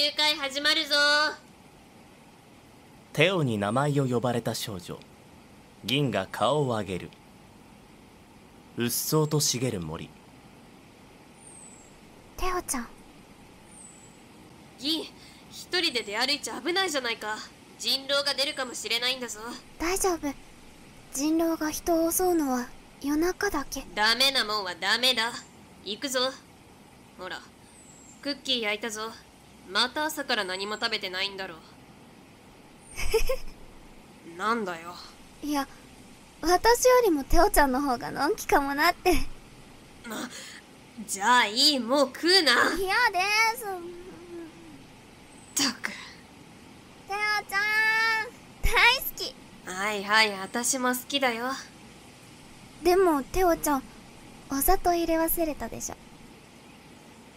集会始まるぞテオに名前を呼ばれた少女銀が顔を上げるうっそうと茂る森テオちゃん銀一人で出歩いちゃ危ないじゃないか人狼が出るかもしれないんだぞ大丈夫人狼が人を襲うのは夜中だけダメなもんはダメだ行くぞほらクッキー焼いたぞまた朝から何も食べてないんだろう なんだよいや私よりもテオちゃんの方がのんきかもなってなじゃあいいもう食うな嫌ですったくテオちゃん大好きはいはい私も好きだよでもテオちゃんお砂糖入れ忘れたでしょ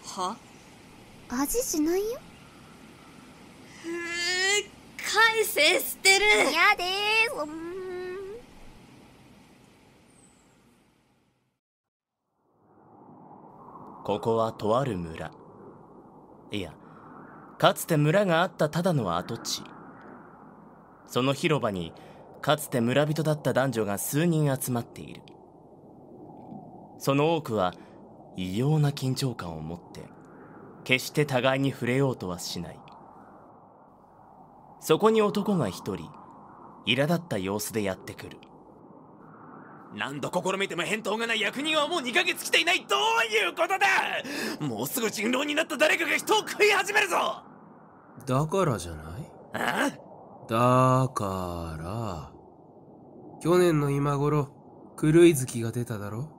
は味しないよ返せ捨てる嫌です、うんここはとある村いやかつて村があったただの跡地その広場にかつて村人だった男女が数人集まっているその多くは異様な緊張感を持って決して互いに触れようとはしないそこに男が一人苛立った様子でやってくる何度試みても返答がない役人はもう2ヶ月来ていないどういうことだもうすぐ人狼になった誰かが人を食い始めるぞだからじゃないあだから去年の今頃狂い月が出ただろ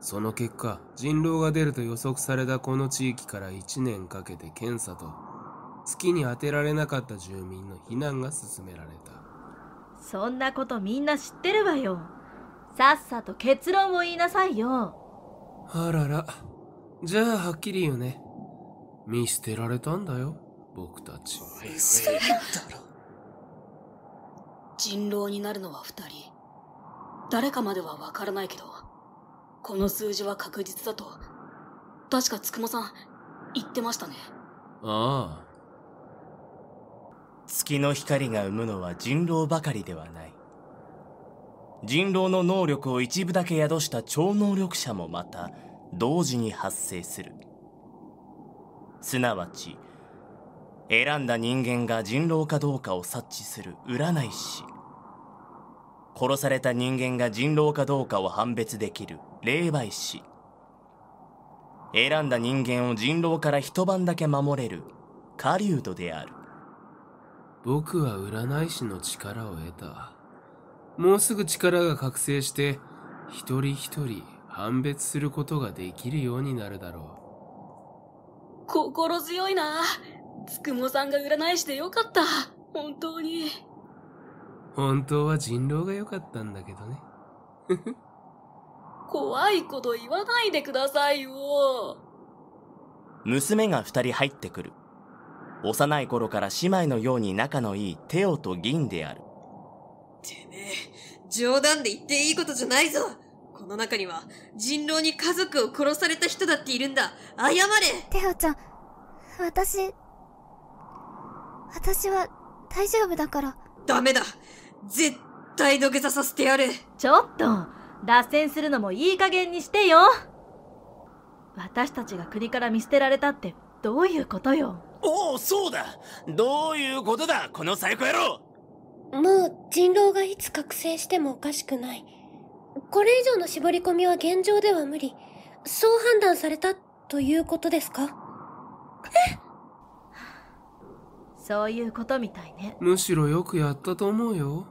その結果人狼が出ると予測されたこの地域から1年かけて検査と月に当てられなかった住民の避難が進められたそんなことみんな知ってるわよさっさと結論を言いなさいよあららじゃあはっきり言うね見捨てられたんだよ僕たちそれだろ人狼になるのは2人誰かまではわからないけどこの数字は確実だと確かつくもさん言ってましたねああ月の光が生むのは人狼ばかりではない人狼の能力を一部だけ宿した超能力者もまた同時に発生するすなわち選んだ人間が人狼かどうかを察知する占い師殺された人間が人狼かどうかを判別できる霊媒師選んだ人間を人狼から一晩だけ守れる狩人である僕は占い師の力を得た。もうすぐ力が覚醒して、一人一人判別することができるようになるだろう。心強いな。つくもさんが占い師でよかった。本当に。本当は人狼が良かったんだけどね。怖いこと言わないでくださいよ。娘が二人入ってくる。幼い頃から姉妹のように仲のいいテオと銀である。てめえ、冗談で言っていいことじゃないぞこの中には、人狼に家族を殺された人だっているんだ謝れテオちゃん、私、私は大丈夫だから。ダメだ絶対土下座させてやるちょっと脱線するのもいい加減にしてよ私たちが国から見捨てられたってどういうことよおおそうだどういうことだこの最高野郎もう人狼がいつ覚醒してもおかしくないこれ以上の絞り込みは現状では無理そう判断されたということですかえそういうことみたいねむしろよくやったと思うよ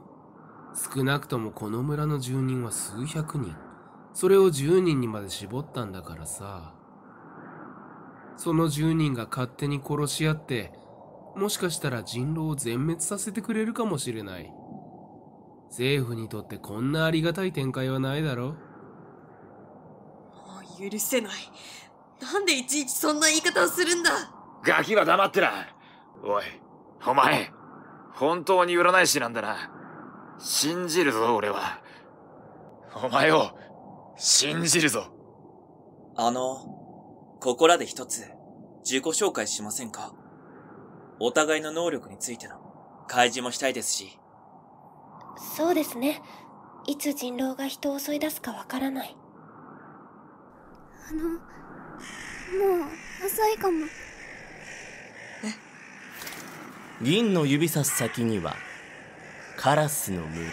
少なくともこの村の住人は数百人それを10人にまで絞ったんだからさその10人が勝手に殺し合って、もしかしたら人狼を全滅させてくれるかもしれない。政府にとってこんなありがたい展開はないだろう。もう許せない。なんでいちいちそんな言い方をするんだガキは黙ってら。おい、お前、本当に占い師なんだな。信じるぞ、俺は。お前を、信じるぞ。あの、ここらで一つ、自己紹介しませんかお互いの能力についての開示もしたいですし。そうですね。いつ人狼が人を襲い出すかわからない。あの、もう遅いかも。え銀の指さす先には、カラスの群れ。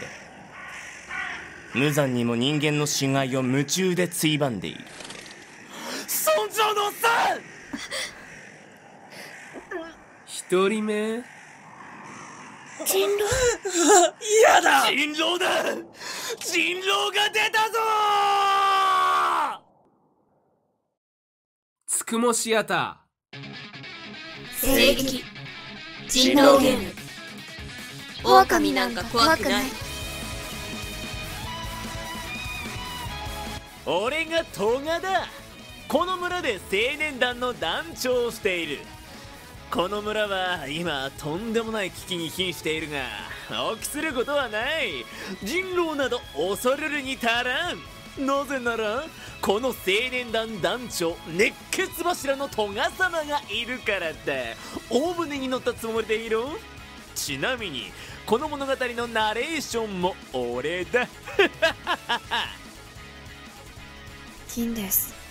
無残にも人間の死骸を夢中でついばんでいる。根性のおっさん一人目人狼嫌だ人狼だ人狼が出たぞつくもシアター聖義。人狼ゲームオオカミなんか怖くない俺がトガだこの村で青年団の団長をしているこの村は今とんでもない危機に瀕しているが臆することはない人狼など恐るるに足らんなぜならこの青年団団長熱血柱のトガ様がいるからだ大船に乗ったつもりでいろちなみにこの物語のナレーションも俺だ 金です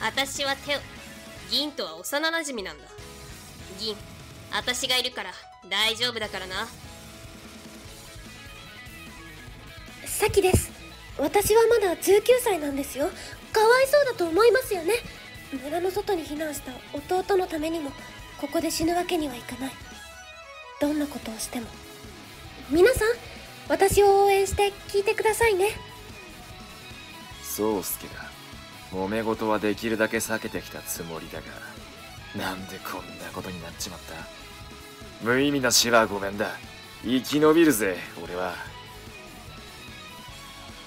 私はテオ銀とは幼なじみなんだ銀私がいるから大丈夫だからなさきです私はまだ19歳なんですよかわいそうだと思いますよね村の外に避難した弟のためにもここで死ぬわけにはいかないどんなことをしても皆さん私を応援して聞いてくださいねそうすけだ揉め事はできるだけ避けてきたつもりだがなんでこんなことになっちまった無意味な死はごめんだ生き延びるぜ俺は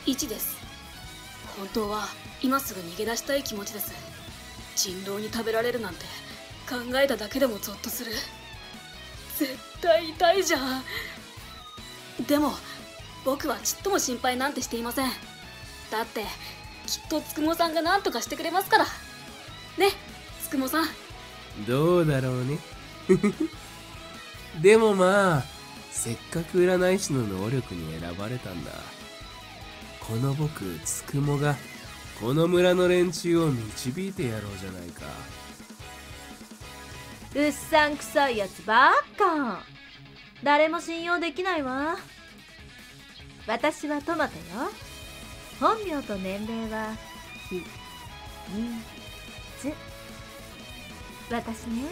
1です本当は今すぐ逃げ出したい気持ちです人狼に食べられるなんて考えただけでもゾッとする絶対痛いじゃんでも僕はちっとも心配なんてしていませんだってきっとつくもさんが何とかしてくれますからねつくもさんどうだろうね でもまあせっかく占い師の能力に選ばれたんだこの僕つくもがこの村の連中を導いてやろうじゃないかうっさんくさいやつばっか誰も信用できないわ私はトマトよ本名と年齢は秘密私ね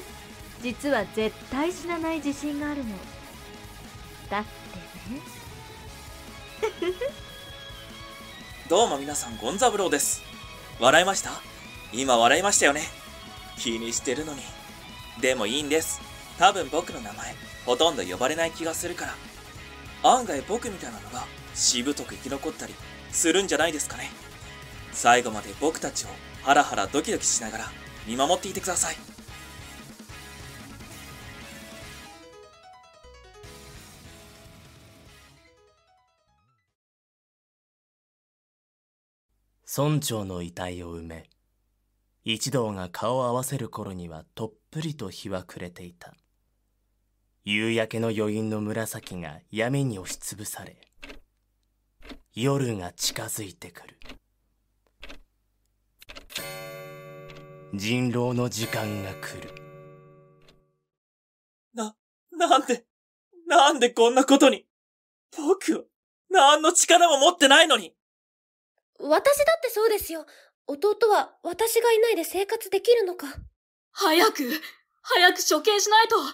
実は絶対死なない自信があるのだってねどうも皆さんゴンザブローです笑いました今笑いましたよね気にしてるのにでもいいんです多分僕の名前ほとんど呼ばれない気がするから案外僕みたいなのがしぶとく生き残ったりするんじゃないですかね最後まで僕たちをハラハラドキドキしながら見守っていてください村長の遺体を埋め一同が顔を合わせる頃にはとっぷりと日は暮れていた夕焼けの余韻の紫が闇に押しつぶされ夜が近づいてくる人狼の時間が来るな、なんで、なんでこんなことに僕は何の力も持ってないのに私だってそうですよ。弟は私がいないで生活できるのか。早く、早く処刑しないと、食べ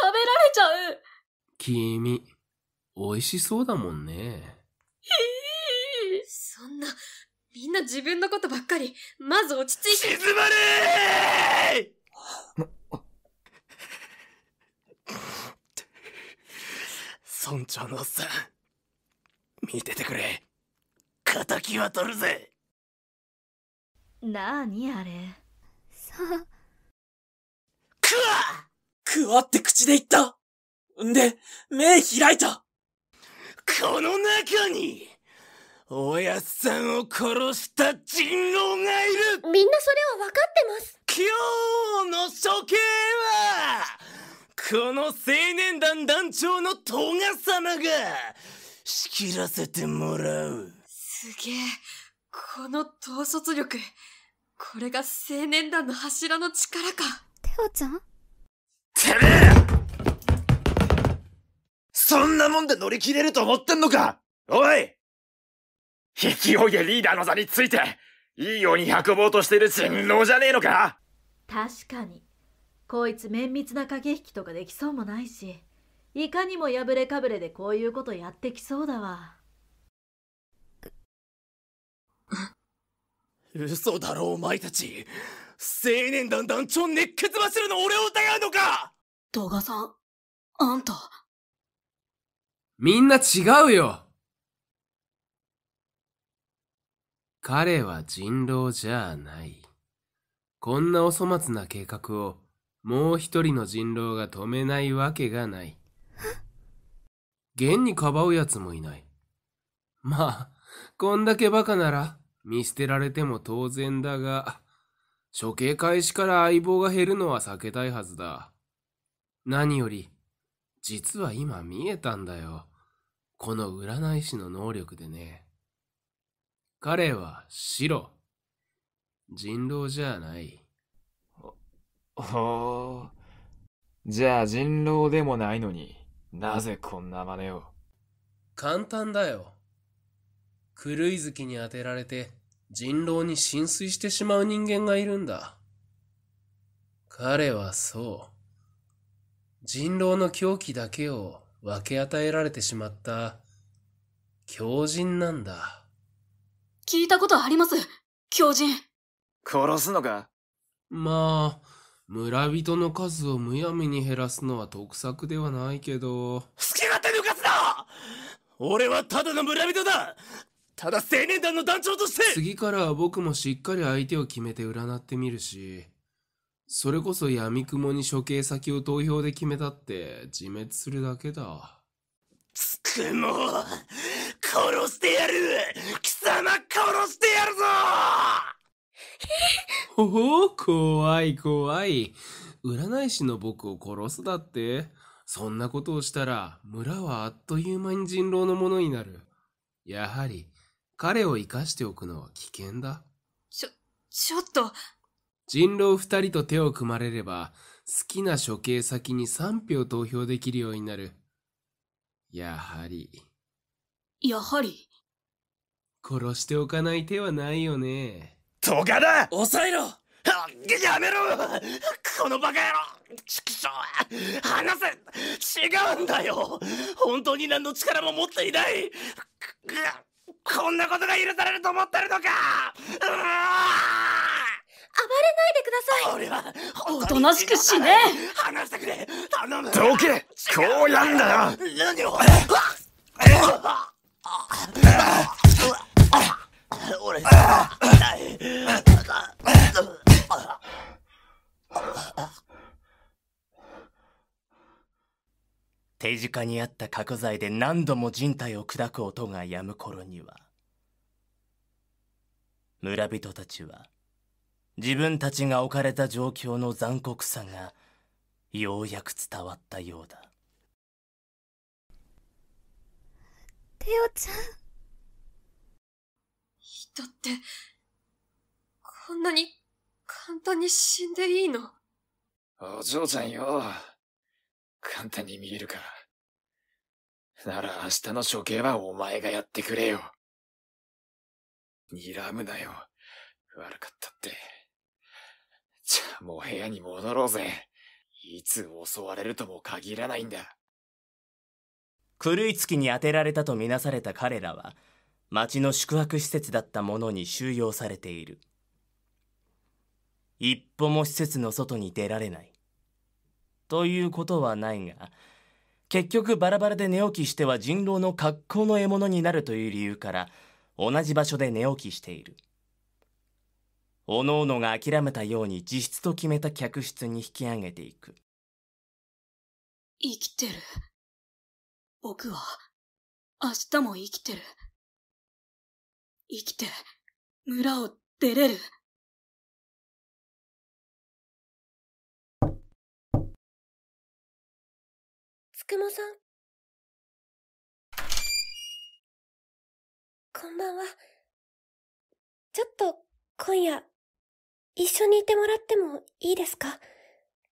られちゃう。君、美味しそうだもんね。そんな、みんな自分のことばっかり、まず落ち着いて。静まれ村長のおっさん、見ててくれ。敵は取るぜなあにあれさあくわくわって口で言ったんで目開いたこの中におやっさんを殺した人狼がいるみんなそれは分かってます今日の処刑はこの青年団団長のトガ様が仕切らせてもらうすげえこの統率力これが青年団の柱の力かテオちゃんてめえそんなもんで乗り切れると思ってんのかおい勢いでリーダーの座について、いいように運ぼうとしてる人狼じゃねえのか確かに。こいつ綿密な駆け引きとかできそうもないし、いかにも破れかぶれでこういうことやってきそうだわ。嘘だろお前たち青年団団長熱血走るの俺を疑うのか戸賀さん、あんた。みんな違うよ彼は人狼じゃない。こんなお粗末な計画をもう一人の人狼が止めないわけがない。現にかばうやつもいない。まあ、こんだけバカなら見捨てられても当然だが、処刑開始から相棒が減るのは避けたいはずだ。何より、実は今見えたんだよ。この占い師の能力でね。彼は白。人狼じゃない。ほう。じゃあ人狼でもないのになぜこんな真似を簡単だよ。狂い月に当てられて人狼に浸水してしまう人間がいるんだ。彼はそう。人狼の狂気だけを分け与えられてしまった狂人なんだ。聞いたことあります、狂人。殺すのかまあ、村人の数をむやみに減らすのは得策ではないけど。好き勝手抜かすな俺はただの村人だただ青年団の団長として次からは僕もしっかり相手を決めて占ってみるし、それこそ闇雲に処刑先を投票で決めたって自滅するだけだ。つくも殺してやる貴様殺してやるぞ ほほ怖い怖い。占い師の僕を殺すだってそんなことをしたら村はあっという間に人狼のものになる。やはり彼を生かしておくのは危険だ。ちょ、ちょっと。人狼二人と手を組まれれば好きな処刑先に3票投票できるようになる。やはり。やはり殺しておかない手はないよね。とかだ抑えろやめろこのバカ野郎畜生話せ違うんだよ本当に何の力も持っていないこんなことが許されると思ってるのか暴れないでください俺はおとなしく死ね話してくれ頼むどけこうやんだよ何を俺手近にあった角材で何度も人体を砕く音が止む頃には村人たちは自分たちが置かれた状況の残酷さがようやく伝わったようだテオちゃんだって、こんなに簡単に死んでいいのお嬢ちゃんよ。簡単に見えるか。なら明日の処刑はお前がやってくれよ。睨むなよ。悪かったって。じゃあもう部屋に戻ろうぜ。いつ襲われるとも限らないんだ。狂いつきに当てられたとみなされた彼らは、町の宿泊施設だったものに収容されている一歩も施設の外に出られないということはないが結局バラバラで寝起きしては人狼の格好の獲物になるという理由から同じ場所で寝起きしているおのおのが諦めたように自室と決めた客室に引き上げていく生きてる僕は明日も生きてる生きて、村を出れる。つくもさん。こんばんは。ちょっと、今夜、一緒にいてもらってもいいですか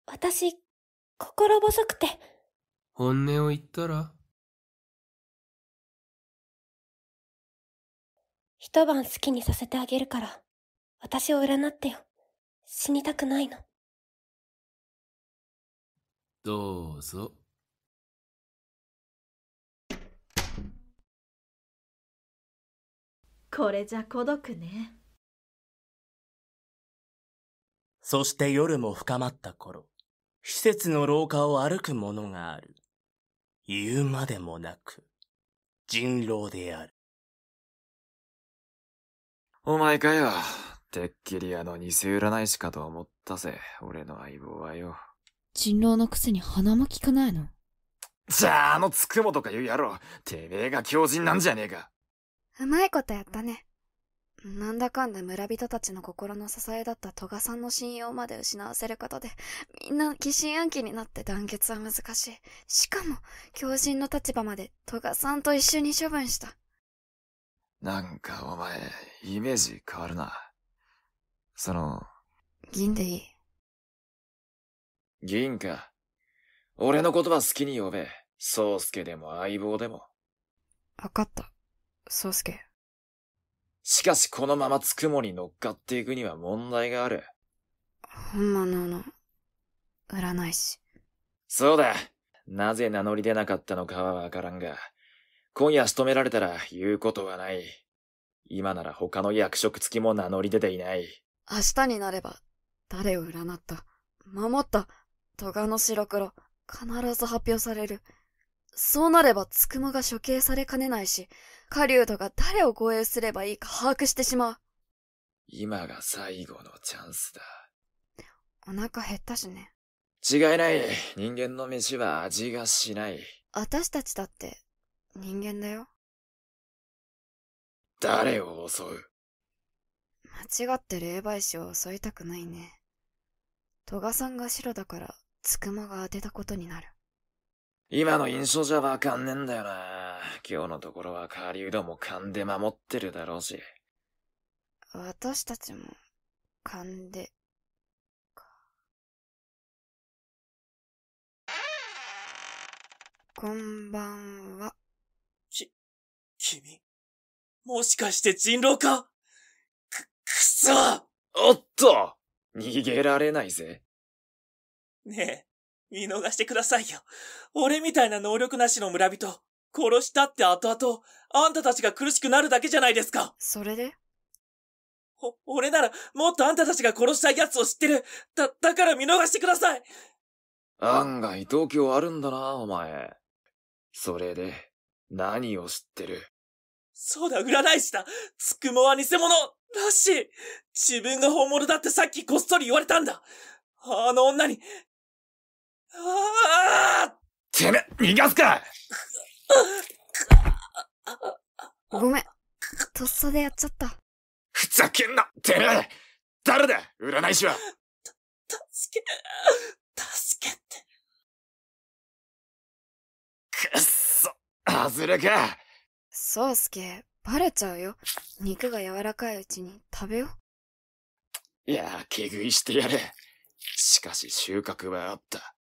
私、心細くて。本音を言ったら一晩好きにさせてあげるから、私を占ってよ。死にたくないの。どうぞ。これじゃ孤独ね。そして夜も深まった頃、施設の廊下を歩く者がある。言うまでもなく、人狼である。お前かよ。てっきりあの偽占い師かと思ったぜ、俺の相棒はよ。人狼のくせに鼻も効かないのじゃああのつくもとか言う野郎、てめえが狂人なんじゃねえか。うまいことやったね。なんだかんだ村人たちの心の支えだった戸賀さんの信用まで失わせることで、みんな疑心暗鬼になって団結は難しい。しかも、狂人の立場まで戸賀さんと一緒に処分した。なんかお前、イメージ変わるな。その、銀でいい。銀か。俺のことは好きに呼べ。宗介でも相棒でも。わかった。宗介。しかしこのままつくもに乗っかっていくには問題がある。本物の、占い師。そうだ。なぜ名乗り出なかったのかはわからんが。今夜仕留められたら言うことはない。今なら他の役職付きも名乗り出ていない。明日になれば、誰を占った、守った、戸賀の白黒、必ず発表される。そうなれば、つくもが処刑されかねないし、狩人が誰を護衛すればいいか把握してしまう。今が最後のチャンスだ。お腹減ったしね。違いない。人間の飯は味がしない。私たちだって人間だよ。誰を襲う間違って霊媒師を襲いたくないね。戸賀さんが白だから、つくまが当てたことになる。今の印象じゃわかんねえんだよな。今日のところは狩人も勘で守ってるだろうし。私たちも、勘で。こんばんは。君、もしかして人狼かく、くそおっと逃げられないぜ。ねえ、見逃してくださいよ。俺みたいな能力なしの村人、殺したって後々、あんたたちが苦しくなるだけじゃないですか。それでお、俺なら、もっとあんたたちが殺したい奴を知ってる。だ、だから見逃してください案外度胸あるんだな、お前。それで、何を知ってるそうだ、占い師だつくもは偽物らしい自分が本物だってさっきこっそり言われたんだあの女に、ああてめ、逃がすかごめん、とっさでやっちゃった。ふざけんなてめ誰だ占い師はた、助け、助けて。くっそ、外れか。宗介、バレちゃうよ。肉が柔らかいうちに食べよ。いや、毛食いしてやれ。しかし収穫はあった。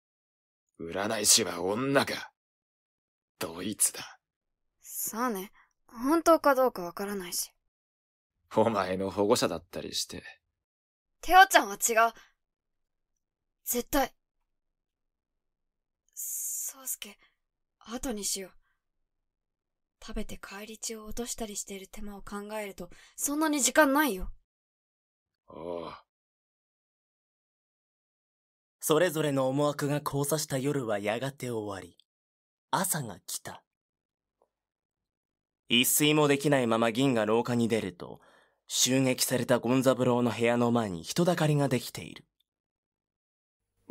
占い師は女か。ドイツだ。さあね。本当かどうかわからないし。お前の保護者だったりして。テオちゃんは違う。絶対。そうすけ、後にしよう。食べて帰り血を落としたりしている手間を考えると、そんなに時間ないよ。ああ。それぞれの思惑が交差した夜はやがて終わり、朝が来た。一睡もできないまま銀が廊下に出ると、襲撃されたゴン郎の部屋の前に人だかりができている。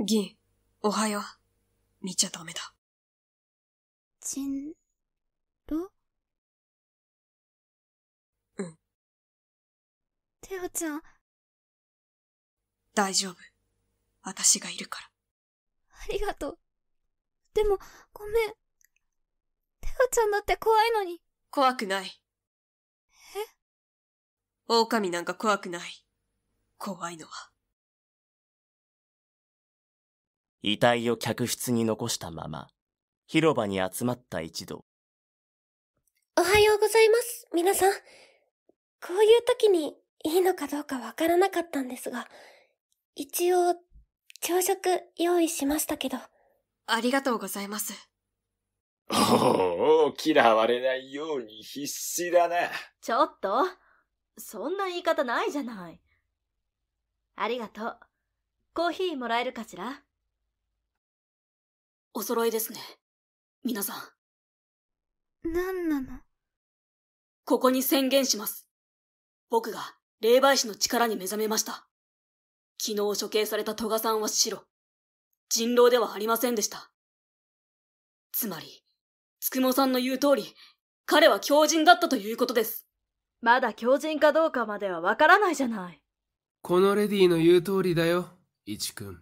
銀、おはよう。見ちゃダメだ。ちん、テオちゃん。大丈夫。私がいるから。ありがとう。でも、ごめん。テオちゃんだって怖いのに。怖くない。え狼なんか怖くない。怖いのは。遺体を客室に残したまま、広場に集まった一同。おはようございます、皆さん。こういう時にいいのかどうかわからなかったんですが、一応、朝食用意しましたけど。ありがとうございます。おお、嫌われないように必死だな。ちょっと、そんな言い方ないじゃない。ありがとう。コーヒーもらえるかしらお揃いですね。皆さん。何なのここに宣言します。僕が霊媒師の力に目覚めました。昨日処刑された戸賀さんは白。人狼ではありませんでした。つまり、つくもさんの言う通り、彼は狂人だったということです。まだ狂人かどうかまではわからないじゃない。このレディの言う通りだよ、いちくん。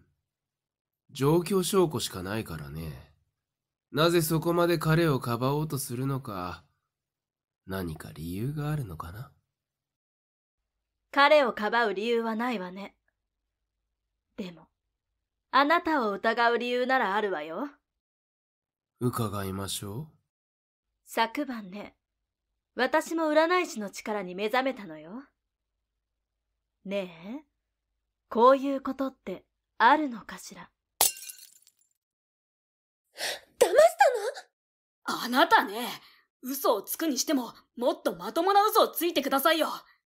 状況証拠しかないからね。なぜそこまで彼をかばおうとするのか、何か理由があるのかな彼をかばう理由はないわね。でも、あなたを疑う理由ならあるわよ。伺いましょう。昨晩ね、私も占い師の力に目覚めたのよ。ねえ、こういうことってあるのかしら。騙したのあなたね、嘘をつくにしても、もっとまともな嘘をついてくださいよ。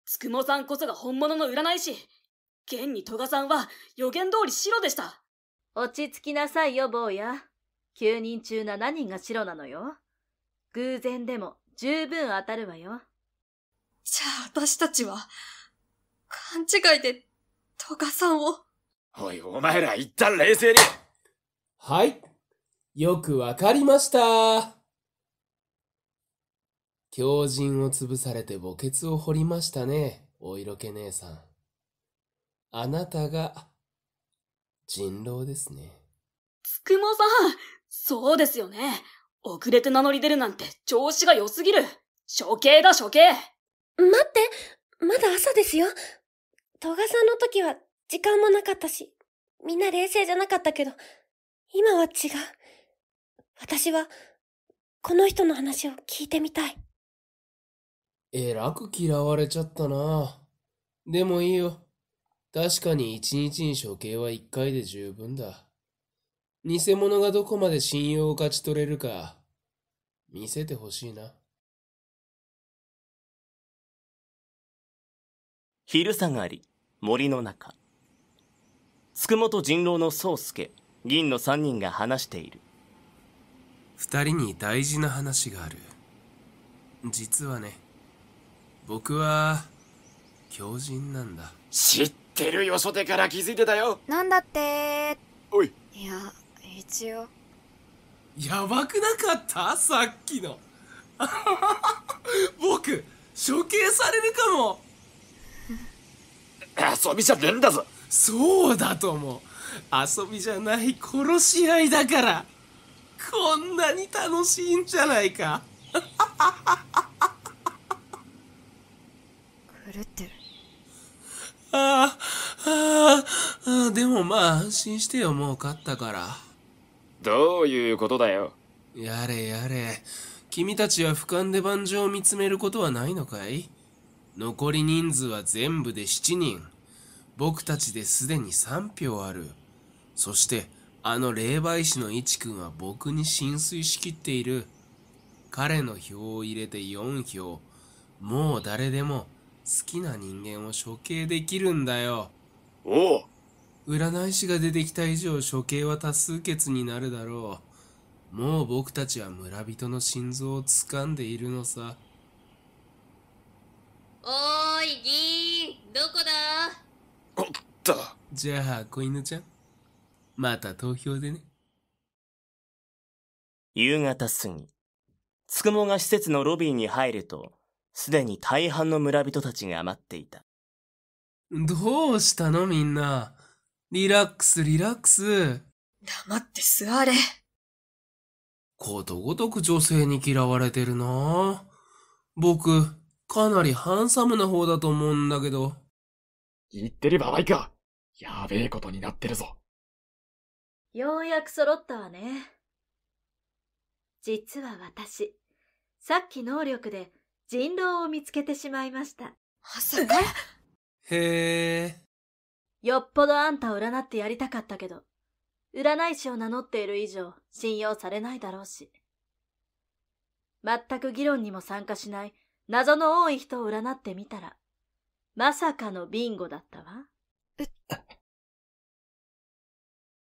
つくもさんこそが本物の占い師。現に戸賀さんは予言通り白でした。落ち着きなさいよ、坊や。9人中7人が白なのよ。偶然でも十分当たるわよ。じゃあ私たちは、勘違いで、戸賀さんを。おい、お前ら一旦冷静に。はい。よくわかりました。狂人を潰されて墓穴を掘りましたね、お色気姉さん。あなたが、人狼ですね。つくもさんそうですよね。遅れて名乗り出るなんて調子が良すぎる。処刑だ処刑待ってまだ朝ですよ。戸賀さんの時は時間もなかったし、みんな冷静じゃなかったけど、今は違う。私は、この人の話を聞いてみたい。えらく嫌われちゃったな。でもいいよ。確かに一日に処刑は一回で十分だ。偽物がどこまで信用を勝ち取れるか、見せてほしいな。昼下がり、森の中。つくもと人狼の宗介、銀の三人が話している。二人に大事な話がある。実はね。僕は狂人なんだ知ってるよ初手から気づいてたよなんだっておいいや一応やばくなかったさっきの 僕処刑されるかも遊びじゃねえんだぞそうだと思う遊びじゃない殺し合いだからこんなに楽しいんじゃないか 狂ってるああああでもまあ安心してよもう勝ったからどういうことだよやれやれ君たちは俯瞰で盤上を見つめることはないのかい残り人数は全部で7人僕たちですでに3票あるそしてあの霊媒師の一君は僕に浸水しきっている彼の票を入れて4票もう誰でもきな人間を処刑できるんだよおう占い師が出てきた以上処刑は多数決になるだろうもう僕たちは村人の心臓を掴んでいるのさおーいギーどこだおっとじゃあ子犬ちゃんまた投票でね夕方過ぎつくもが施設のロビーに入るとすでに大半の村人たちが待っていた。どうしたのみんな。リラックスリラックス。黙って座れ。ことごとく女性に嫌われてるな僕、かなりハンサムな方だと思うんだけど。言ってる場合か。やべえことになってるぞ。ようやく揃ったわね。実は私、さっき能力で人狼を見つけてしまいました。まさかへえ。よっぽどあんたを占ってやりたかったけど、占い師を名乗っている以上信用されないだろうし。全く議論にも参加しない謎の多い人を占ってみたら、まさかのビンゴだったわ。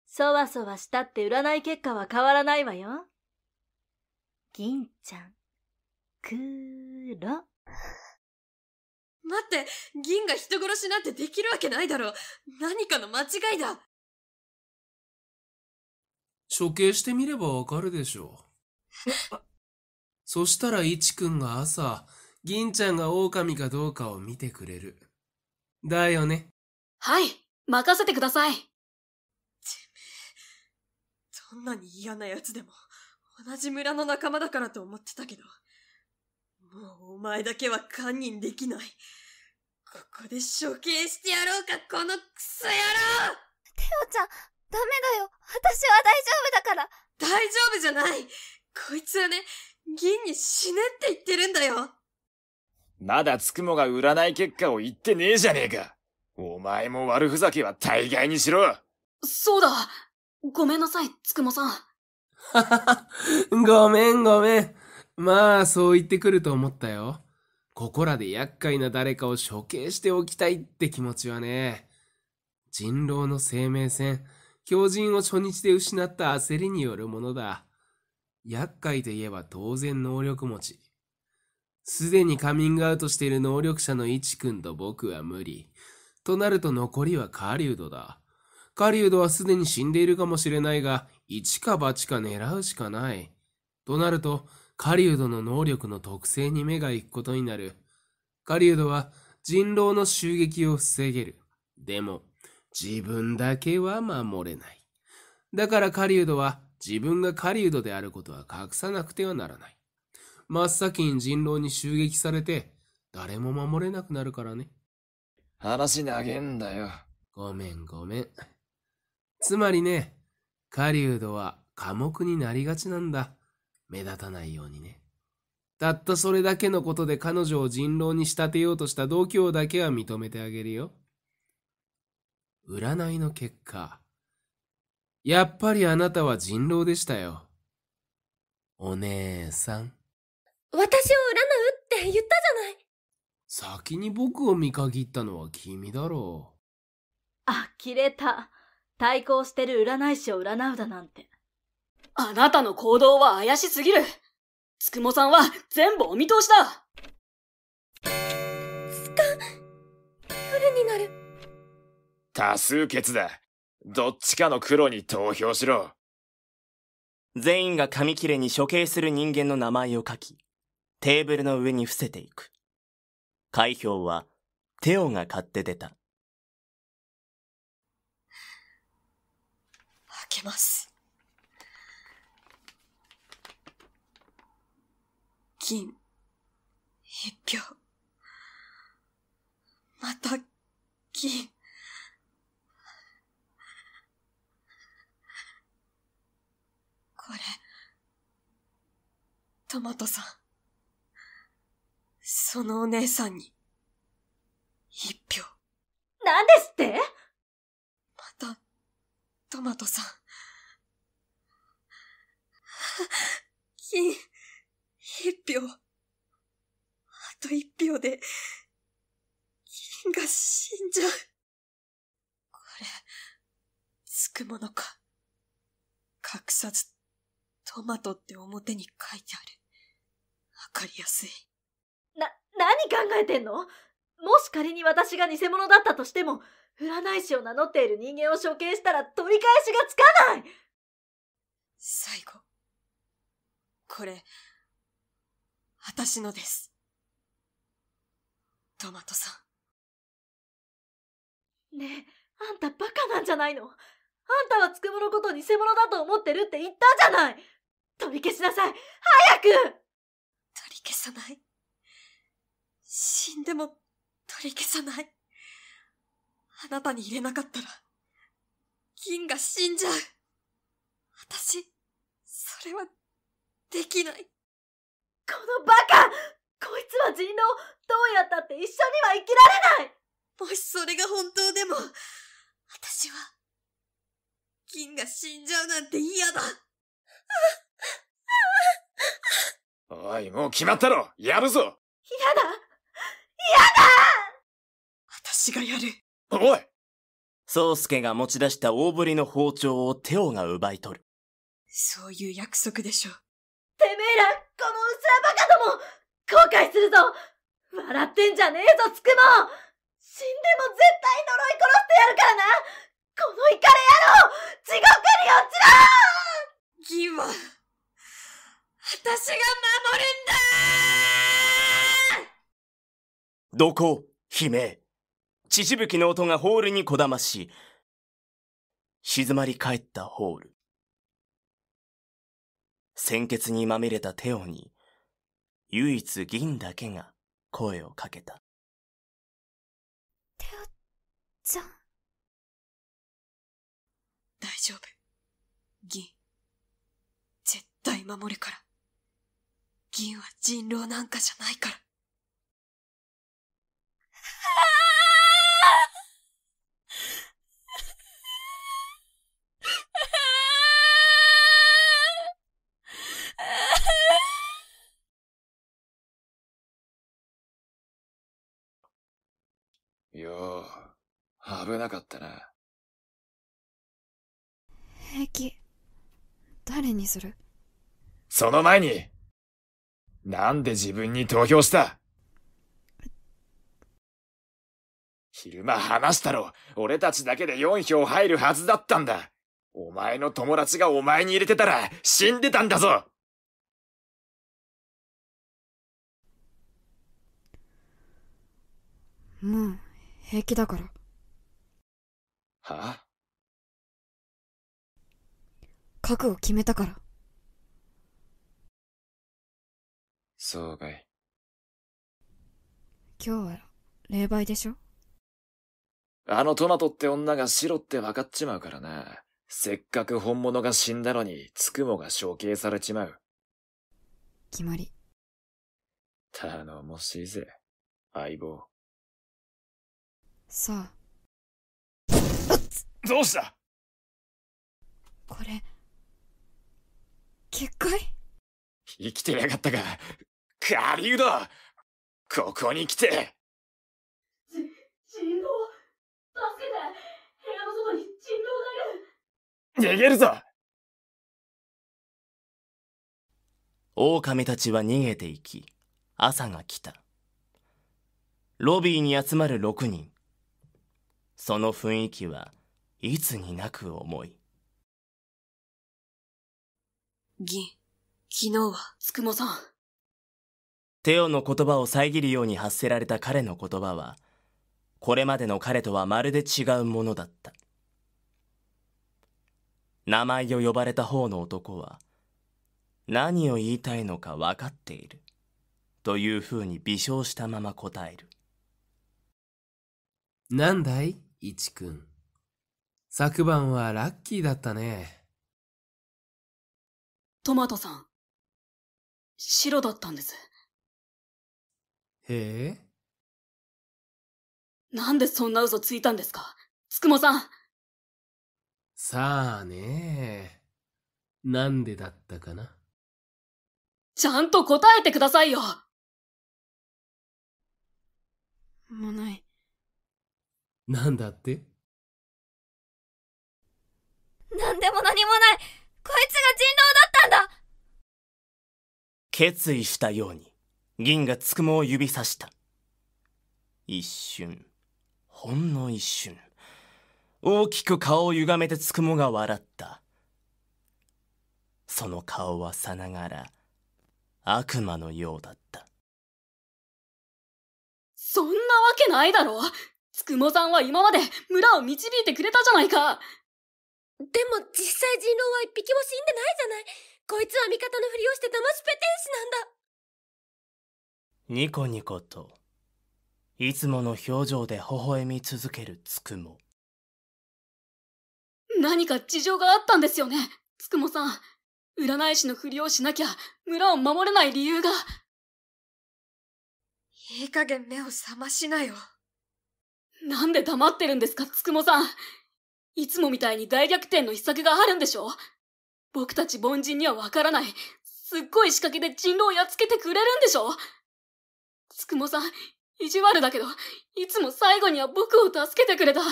そわそわしたって占い結果は変わらないわよ。銀ちゃん。黒。待って、銀が人殺しなんてできるわけないだろ。何かの間違いだ。処刑してみればわかるでしょう。そしたら、いちくんが朝、銀ちゃんが狼かどうかを見てくれる。だよね。はい、任せてください。てめえ、どんなに嫌な奴でも、同じ村の仲間だからと思ってたけど、もうお前だけは堪忍できない。ここで処刑してやろうか、このクソ野郎テオちゃん、ダメだよ。私は大丈夫だから。大丈夫じゃないこいつはね、銀に死ねって言ってるんだよ。まだつくもが占い結果を言ってねえじゃねえか。お前も悪ふざけは大概にしろ。そうだ。ごめんなさい、つくもさん。ははは、ごめんごめん。まあ、そう言ってくると思ったよ。ここらで厄介な誰かを処刑しておきたいって気持ちはね。人狼の生命線、狂人を初日で失った焦りによるものだ。厄介といえば当然能力持ち。すでにカミングアウトしている能力者のイチ君と僕は無理。となると残りは狩人だ。狩人はすでに死んでいるかもしれないが、一か八か狙うしかない。となると、狩人の能力の特性に目が行くことになる。狩人は人狼の襲撃を防げる。でも、自分だけは守れない。だから狩人は自分が狩人であることは隠さなくてはならない。真っ先に人狼に襲撃されて、誰も守れなくなるからね。話投げんだよ。ごめんごめん。つまりね、狩人は寡黙になりがちなんだ。目立たないようにね。たったそれだけのことで彼女を人狼に仕立てようとした度胸だけは認めてあげるよ。占いの結果、やっぱりあなたは人狼でしたよ。お姉さん。私を占うって言ったじゃない。先に僕を見限ったのは君だろう。あ、切れた。対抗してる占い師を占うだなんて。あなたの行動は怪しすぎる。つくもさんは全部お見通しだつかん。夜になる。多数決だ。どっちかの黒に投票しろ。全員が紙切れに処刑する人間の名前を書き、テーブルの上に伏せていく。開票は、テオが買って出た。開けます。金、一票。また、金。これ、トマトさん。そのお姉さんに、一票。何ですってまた、トマトさん。金。一票。あと一票で、銀が死んじゃう。これ、つくものか。隠さず、トマトって表に書いてある。わかりやすい。な、何考えてんのもし仮に私が偽物だったとしても、占い師を名乗っている人間を処刑したら取り返しがつかない最後。これ、私のです。トマトさん。ねえ、あんたバカなんじゃないのあんたはつくものこと偽物だと思ってるって言ったじゃない取り消しなさい早く取り消さない死んでも取り消さないあなたに入れなかったら、銀が死んじゃう。私、それは、できない。このバカこいつは人狼どうやったって一緒には生きられないもしそれが本当でも、私は、金が死んじゃうなんて嫌だおい、もう決まったろやるぞ嫌だ嫌だ私がやるおい宗介が持ち出した大ぶりの包丁をテオが奪い取る。そういう約束でしょ。てめえら、はバカども後悔するぞ笑ってんじゃねえぞ、つくも死んでも絶対呪い殺してやるからなこのイカレ野郎地獄に落ちろギは、私が守るんだどこ、悲鳴。血しぶきの音がホールにこだまし、静まり返ったホール。鮮血にまみれたテオに、唯一銀だけが声をかけた。テっちゃん。大丈夫。銀。絶対守るから。銀は人狼なんかじゃないから。よう、危なかったな。平気、誰にするその前に、なんで自分に投票した昼間話したろ。俺たちだけで4票入るはずだったんだ。お前の友達がお前に入れてたら死んでたんだぞもう平気だから。はあ覚悟決めたから。そうかい。今日は霊媒でしょあのトマトって女が白って分かっちまうからな。せっかく本物が死んだのに、つくもが処刑されちまう。決まり。頼もしいぜ、相棒。さあどうしたこれ結界生きてやがったか狩人ここに来てじ人狼助けて部屋の外に人狼がいる逃げるぞ狼たちは逃げていき朝が来たロビーに集まる6人その雰囲気はいつになく重い。銀、昨日は、つくもさん。テオの言葉を遮るように発せられた彼の言葉は、これまでの彼とはまるで違うものだった。名前を呼ばれた方の男は、何を言いたいのか分かっている。というふうに微笑したまま答える。何だい一くん。昨晩はラッキーだったね。トマトさん、白だったんです。へえ。なんでそんな嘘ついたんですかつくもさん。さあねえ。なんでだったかなちゃんと答えてくださいよもうない。なんだって何でも何もないこいつが人狼だったんだ決意したように銀がつくもを指さした一瞬ほんの一瞬大きく顔を歪めてつくもが笑ったその顔はさながら悪魔のようだったそんなわけないだろつくもさんは今まで村を導いてくれたじゃないかでも実際人狼は一匹も死んでないじゃないこいつは味方のふりをして騙しペテン師なんだニコニコといつもの表情で微笑み続けるつくも何か事情があったんですよねつくもさん占い師のふりをしなきゃ村を守れない理由がいい加減目を覚ましなよなんで黙ってるんですか、つくもさん。いつもみたいに大逆転の秘策があるんでしょ僕たち凡人にはわからない。すっごい仕掛けで人狼をやっつけてくれるんでしょつくもさん、意地悪だけど、いつも最後には僕を助けてくれた。安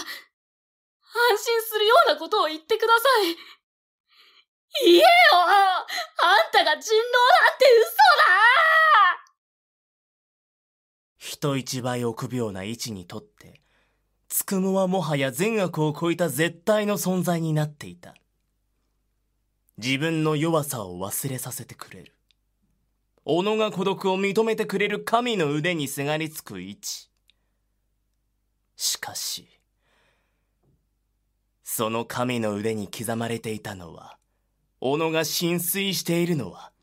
心するようなことを言ってください。言えよあんたが人狼なんて嘘だ人一倍臆病な位置にとって、つくもはもはや善悪を超えた絶対の存在になっていた。自分の弱さを忘れさせてくれる。己が孤独を認めてくれる神の腕にすがりつく位置。しかし、その神の腕に刻まれていたのは、己が浸水しているのは、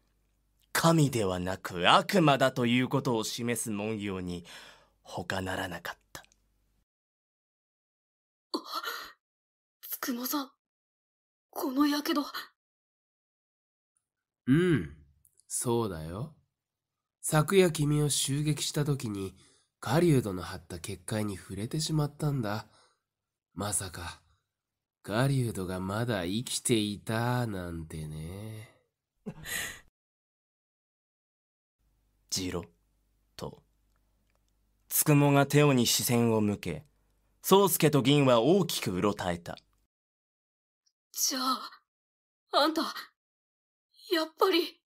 神ではなく悪魔だということを示す文様に他ならなかった。つくもさん、このやけど。うん、そうだよ。昨夜君を襲撃した時に、狩人の張った結界に触れてしまったんだ。まさか、狩人がまだ生きていたなんてね。ジロと。つくもがテオに視線を向け、宗介と銀は大きくうろたえた。じゃあ、あんた、やっぱり。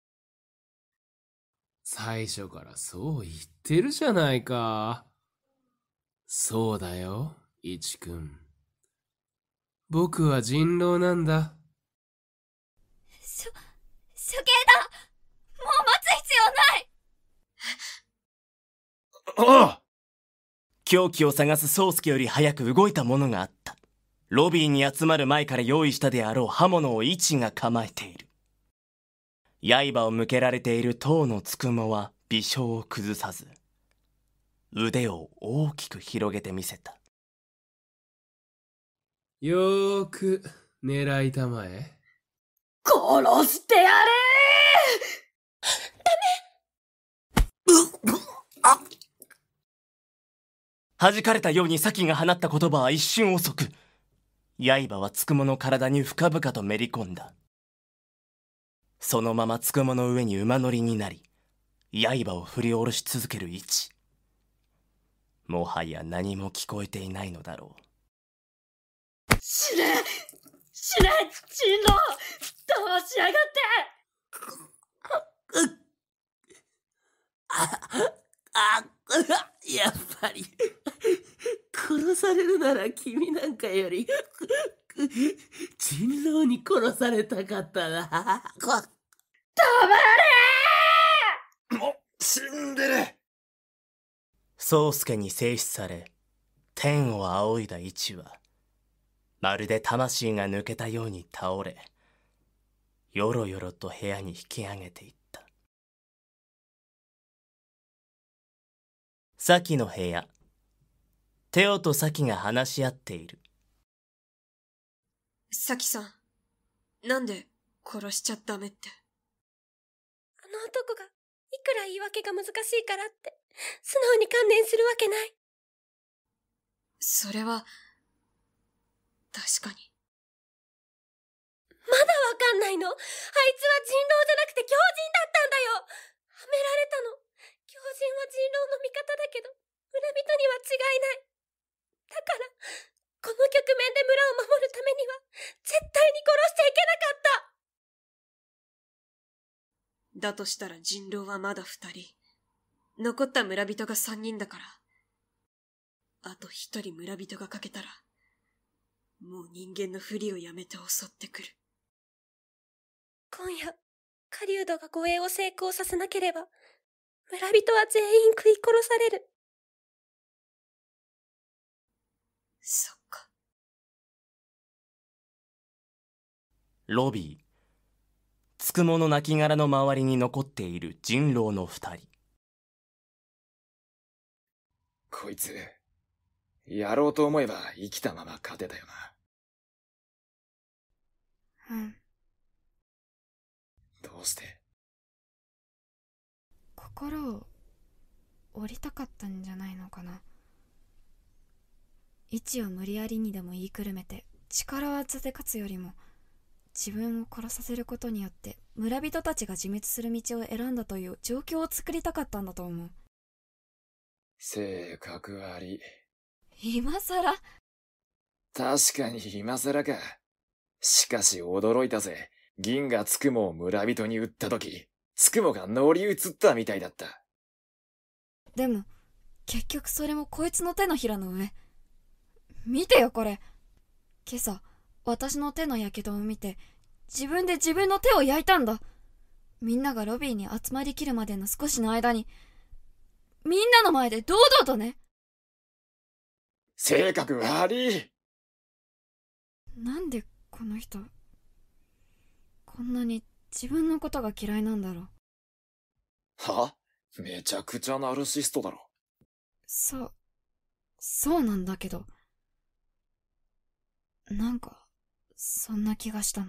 最初からそう言ってるじゃないか。そうだよ、一くん。僕は人狼なんだ。しょ、処刑だもう待つ必要ないああ凶器を探す宗介より早く動いたものがあった。ロビーに集まる前から用意したであろう刃物を置が構えている。刃を向けられている塔のつくもは微笑を崩さず、腕を大きく広げてみせた。よーく狙いたまえ。殺してやれーダメ弾かれたように咲が放った言葉は一瞬遅く刃はつくもの体に深々とめり込んだそのままつくもの上に馬乗りになり刃を振り下ろし続ける位置もはや何も聞こえていないのだろう死ね死ね人狼どうしやがってあ、やっぱり、殺されるなら君なんかより、人狼に殺されたかったな。止まれも死んでる宗介に制止され、天を仰いだ一は、まるで魂が抜けたように倒れ、よろよろと部屋に引き上げていった。咲の部屋テオと咲が話し合っている咲さんなんで殺しちゃダメってあの男がいくら言い訳が難しいからって素直に観念するわけないそれは確かにまだわかんないのあいつは人狼じゃなくて狂人だったんだよはめられたの狂人は人狼の味方だけど、村人には違いない。だから、この局面で村を守るためには、絶対に殺しちゃいけなかっただとしたら人狼はまだ二人。残った村人が三人だから。あと一人村人が欠けたら、もう人間のふりをやめて襲ってくる。今夜、狩人が護衛を成功させなければ、村人は全員食い殺される。そっか。ロビー。つくもの亡骸の周りに残っている人狼の二人。こいつ、やろうと思えば生きたまま勝てたよな。うん。どうして心を降りたかったんじゃないのかな位置を無理やりにでも言いくるめて力技で勝つよりも自分を殺させることによって村人たちが自滅する道を選んだという状況を作りたかったんだと思う性格あり今さら確かに今さらかしかし驚いたぜ銀がつくもを村人に売った時つくもが乗り移ったみたいだった。でも、結局それもこいつの手のひらの上。見てよこれ。今朝、私の手のやけどを見て、自分で自分の手を焼いたんだ。みんながロビーに集まりきるまでの少しの間に、みんなの前で堂々とね。性格悪い。なんでこの人、こんなに自分のことが嫌いなんだろう。はめちゃくちゃナルシストだろ。そ、そうなんだけど。なんか、そんな気がしたの。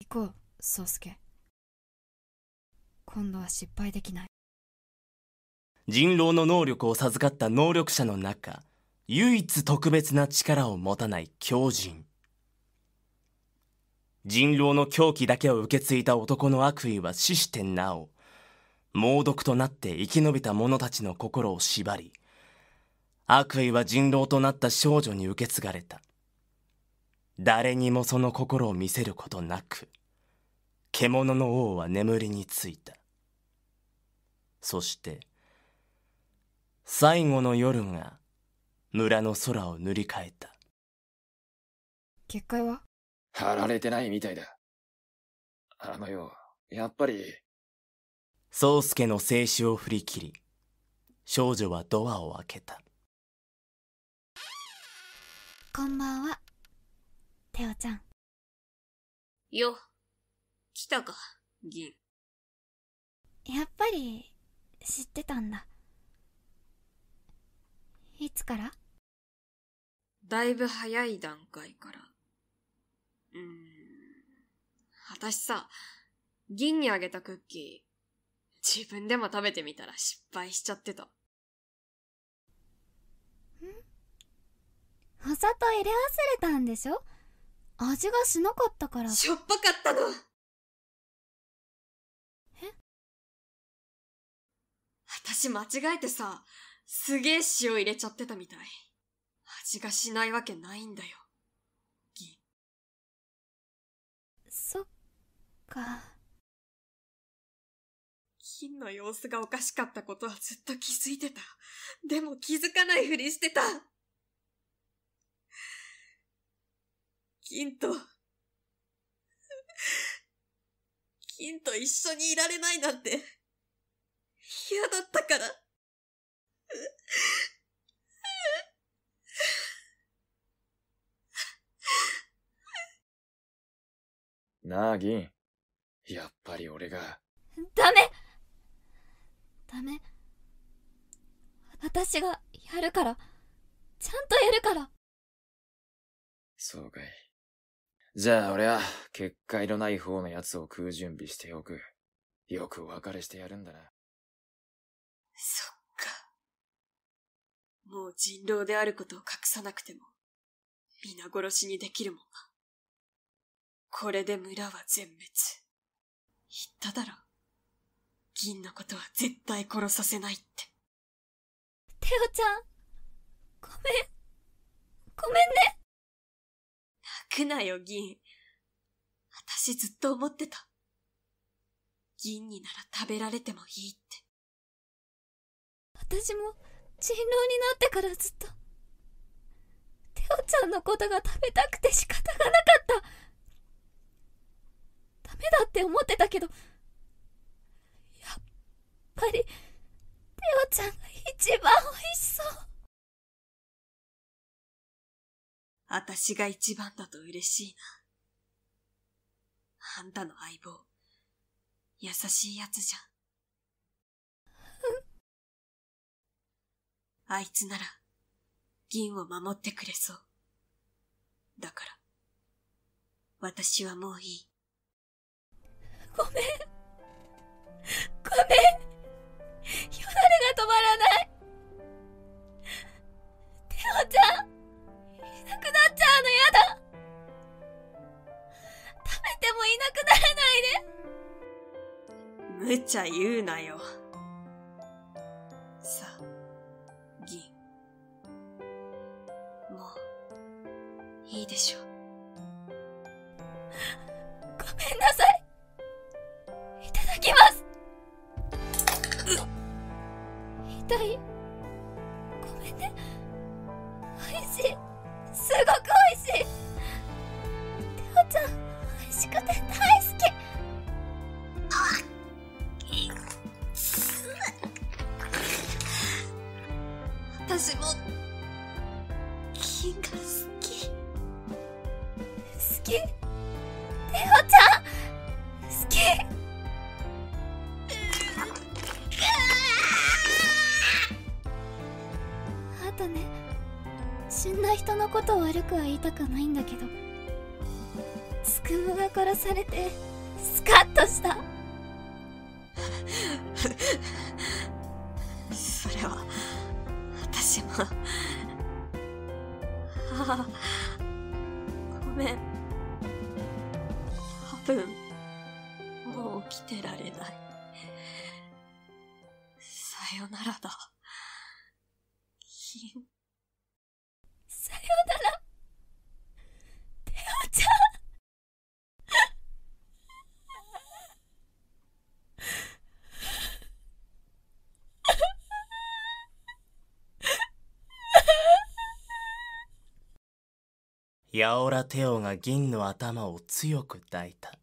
行こう、宗介。今度は失敗できない。人狼の能力を授かった能力者の中、唯一特別な力を持たない狂人。人狼の狂気だけを受け継いだ男の悪意は死してなお、猛毒となって生き延びた者たちの心を縛り、悪意は人狼となった少女に受け継がれた。誰にもその心を見せることなく、獣の王は眠りについた。そして、最後の夜が村の空を塗り替えた。結界は貼られてないみたいだ。あのよ、やっぱり。宗介の静止を振り切り、少女はドアを開けた。こんばんは、テオちゃん。よ、来たか、銀。やっぱり、知ってたんだ。いつからだいぶ早い段階から。私さ、銀にあげたクッキー、自分でも食べてみたら失敗しちゃってた。んお砂糖入れ忘れたんでしょ味がしなかったから。しょっぱかったのえ私間違えてさ、すげえ塩入れちゃってたみたい。味がしないわけないんだよ。か。金の様子がおかしかったことはずっと気づいてた。でも気づかないふりしてた。金と、金と一緒にいられないなんて、嫌だったから。なあ、銀。やっぱり俺が。ダメダメ。私がやるから。ちゃんとやるから。そうかい。じゃあ俺は、結界のない方のやつを食う準備しておく。よくお別れしてやるんだな。そっか。もう人狼であることを隠さなくても、皆殺しにできるもんな。これで村は全滅。言っただろ。銀のことは絶対殺させないって。テオちゃん、ごめん、ごめんね。泣くなよ、銀。私ずっと思ってた。銀になら食べられてもいいって。私も人狼になってからずっと、テオちゃんのことが食べたくて仕方がなかった。メだって思ってたけど、やっぱり、テオちゃんが一番美味しそう。私が一番だと嬉しいな。あんたの相棒、優しいやつじゃん。あいつなら、銀を守ってくれそう。だから、私はもういい。ごめん。ごめん。よだれが止まらない。テオちゃん、いなくなっちゃうのやだ。食べてもいなくならないで。無茶言うなよ。さ、銀。もう、いいでしょう。さよならだ。さよな ら、オちゃんテオが銀の頭を強く抱いた。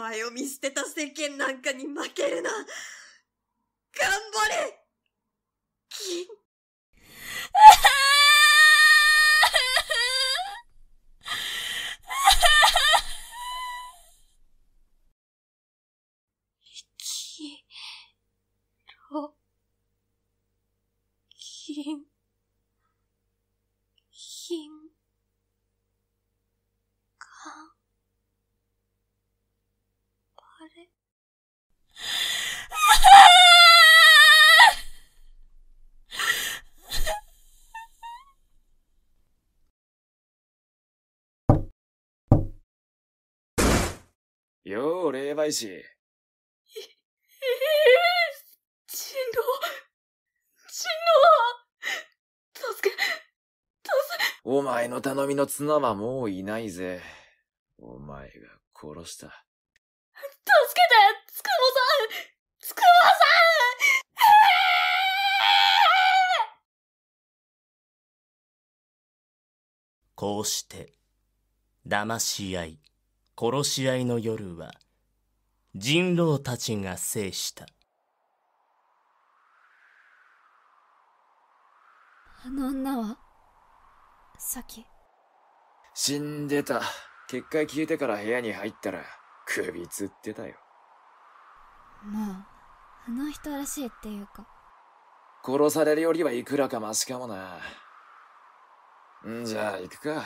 前を見捨てた世間なんかに負けるな頑張れ金ばいし。え、えー、人狼、人狼助け、助け。お前の頼みのはもういないぜ。お前が殺した。助けて、つくもさんつくもさん、こうして、騙し合い、殺し合いの夜は、人狼たちが制したあの女はさき死んでた結界消えてから部屋に入ったら首つってたよまああの人らしいっていうか殺されるよりはいくらかマシかもなんじゃあ行くか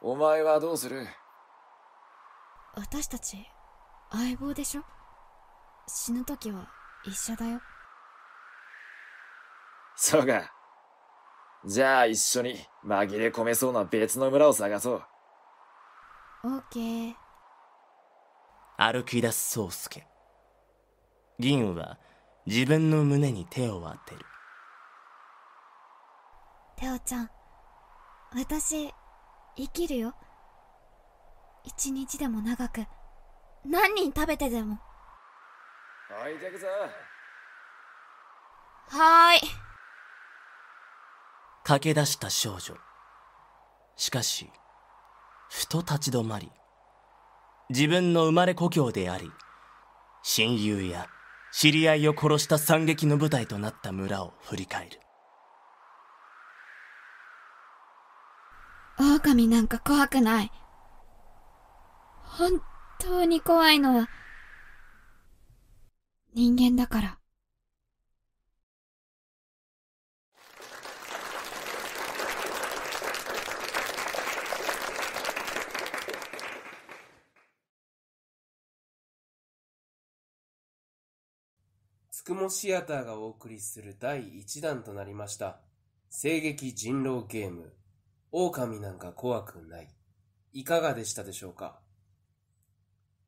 お前はどうする私たち相棒でしょ死ぬ時は一緒だよそうかじゃあ一緒に紛れ込めそうな別の村を探そうオーケー歩き出す宗介銀は自分の胸に手を当てるテオちゃん私生きるよ一日でも長く何人食べてでもはいゃくぞはーい駆け出した少女しかしふと立ち止まり自分の生まれ故郷であり親友や知り合いを殺した惨劇の舞台となった村を振り返る狼なんか怖くない本当に怖いのは、人間だから。つくもシアターがお送りする第1弾となりました。聖劇人狼ゲーム、狼なんか怖くない。いかがでしたでしょうか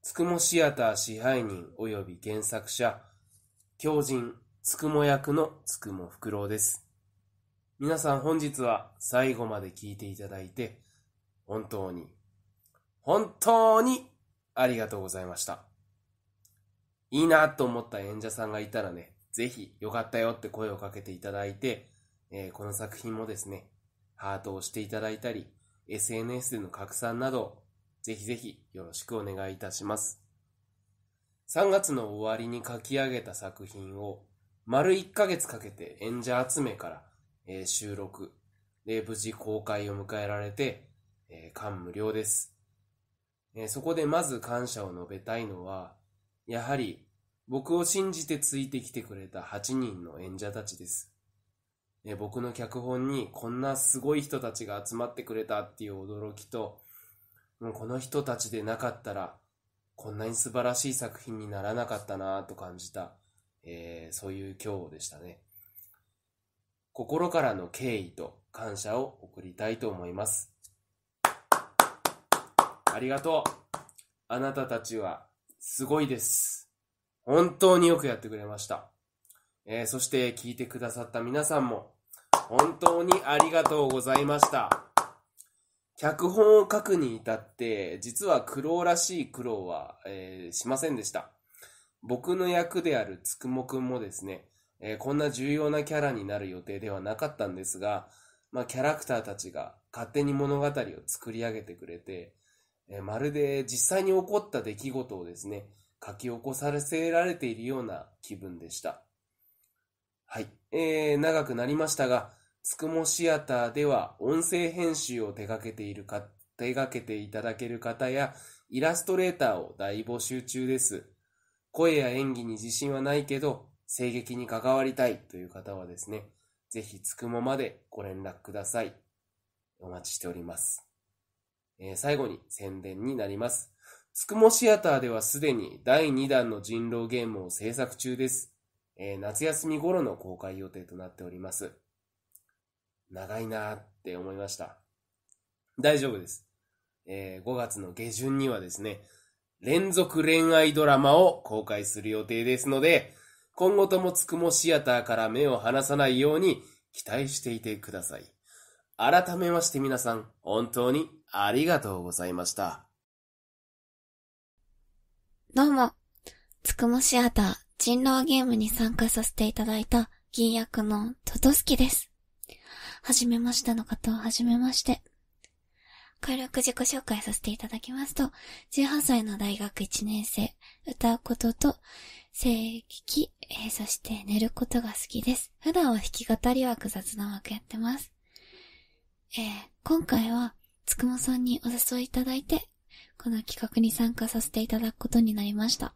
つくもシアター支配人及び原作者、狂人、つくも役のつくもロウです。皆さん本日は最後まで聞いていただいて、本当に、本当にありがとうございました。いいなと思った演者さんがいたらね、ぜひよかったよって声をかけていただいて、えー、この作品もですね、ハートをしていただいたり、SNS での拡散などぜひぜひよろしくお願いいたします。3月の終わりに書き上げた作品を丸1ヶ月かけて演者集めから、え収録で無事公開を迎えられて、え感無量です、えそこでまず感謝を述べたいのは、やはり僕を信じてついてきてくれた8人の演者たちです。え僕の脚本にこんなすごい人たちが集まってくれたっていう驚きと、この人たちでなかったら、こんなに素晴らしい作品にならなかったなと感じた、えー、そういう今日でしたね。心からの敬意と感謝を送りたいと思います。ありがとう。あなたたちはすごいです。本当によくやってくれました。えー、そして聞いてくださった皆さんも本当にありがとうございました。脚本を書くに至って、実は苦労らしい苦労は、えー、しませんでした。僕の役であるつくもくんもですね、えー、こんな重要なキャラになる予定ではなかったんですが、まあ、キャラクターたちが勝手に物語を作り上げてくれて、えー、まるで実際に起こった出来事をですね、書き起こさせられているような気分でした。はい。えー、長くなりましたが、つくもシアターでは音声編集を手掛けているか、手掛けていただける方や、イラストレーターを大募集中です。声や演技に自信はないけど、声劇に関わりたいという方はですね、ぜひつくもまでご連絡ください。お待ちしております。えー、最後に宣伝になります。つくもシアターではすでに第2弾の人狼ゲームを制作中です。えー、夏休み頃の公開予定となっております。長いなって思いました。大丈夫です。えー、5月の下旬にはですね、連続恋愛ドラマを公開する予定ですので、今後ともつくもシアターから目を離さないように期待していてください。改めまして皆さん、本当にありがとうございました。どうも、つくもシアター人狼ゲームに参加させていただいた銀役のトトスキです。はじめましたの方をはじめまして。軽く自己紹介させていただきますと、18歳の大学1年生、歌うことと、声聞き、えー、そして寝ることが好きです。普段は弾き語り枠雑な枠やってます。えー、今回は、つくもさんにお誘いいただいて、この企画に参加させていただくことになりました。